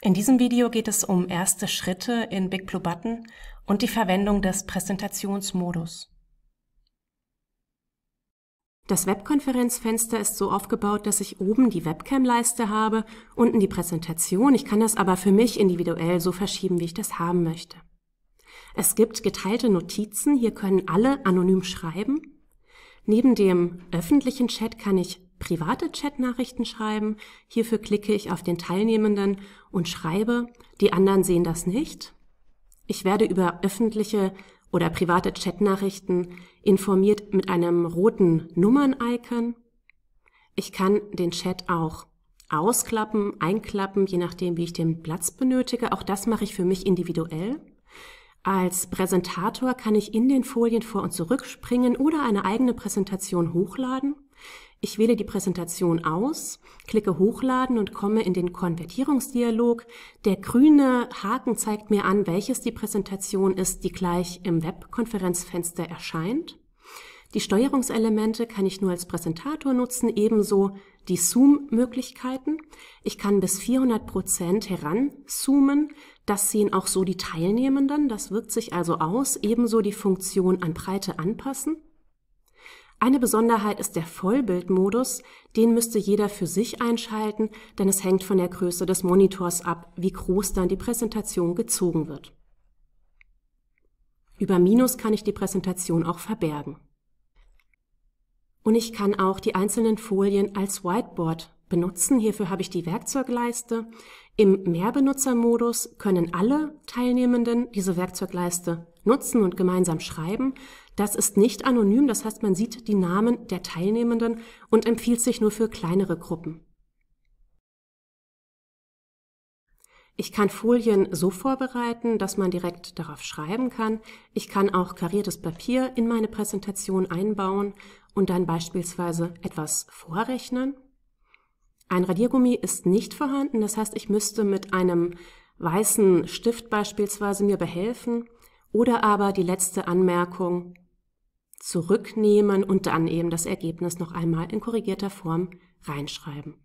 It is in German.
In diesem Video geht es um erste Schritte in Big Blue Button und die Verwendung des Präsentationsmodus. Das Webkonferenzfenster ist so aufgebaut, dass ich oben die Webcam-Leiste habe, unten die Präsentation. Ich kann das aber für mich individuell so verschieben, wie ich das haben möchte. Es gibt geteilte Notizen, hier können alle anonym schreiben. Neben dem öffentlichen Chat kann ich private Chatnachrichten schreiben. Hierfür klicke ich auf den Teilnehmenden und schreibe. Die anderen sehen das nicht. Ich werde über öffentliche oder private Chatnachrichten informiert mit einem roten Nummern-Icon. Ich kann den Chat auch ausklappen, einklappen, je nachdem, wie ich den Platz benötige. Auch das mache ich für mich individuell. Als Präsentator kann ich in den Folien vor und zurück springen oder eine eigene Präsentation hochladen. Ich wähle die Präsentation aus, klicke Hochladen und komme in den Konvertierungsdialog. Der grüne Haken zeigt mir an, welches die Präsentation ist, die gleich im Webkonferenzfenster erscheint. Die Steuerungselemente kann ich nur als Präsentator nutzen, ebenso die Zoom-Möglichkeiten. Ich kann bis 400 Prozent heranzoomen. Das sehen auch so die Teilnehmenden. Das wirkt sich also aus. Ebenso die Funktion an Breite anpassen. Eine Besonderheit ist der Vollbildmodus, den müsste jeder für sich einschalten, denn es hängt von der Größe des Monitors ab, wie groß dann die Präsentation gezogen wird. Über Minus kann ich die Präsentation auch verbergen. Und ich kann auch die einzelnen Folien als Whiteboard benutzen. Hierfür habe ich die Werkzeugleiste. Im Mehrbenutzermodus können alle Teilnehmenden diese Werkzeugleiste nutzen und gemeinsam schreiben. Das ist nicht anonym, das heißt, man sieht die Namen der Teilnehmenden und empfiehlt sich nur für kleinere Gruppen. Ich kann Folien so vorbereiten, dass man direkt darauf schreiben kann. Ich kann auch kariertes Papier in meine Präsentation einbauen und dann beispielsweise etwas vorrechnen. Ein Radiergummi ist nicht vorhanden, das heißt, ich müsste mit einem weißen Stift beispielsweise mir behelfen oder aber die letzte Anmerkung zurücknehmen und dann eben das Ergebnis noch einmal in korrigierter Form reinschreiben.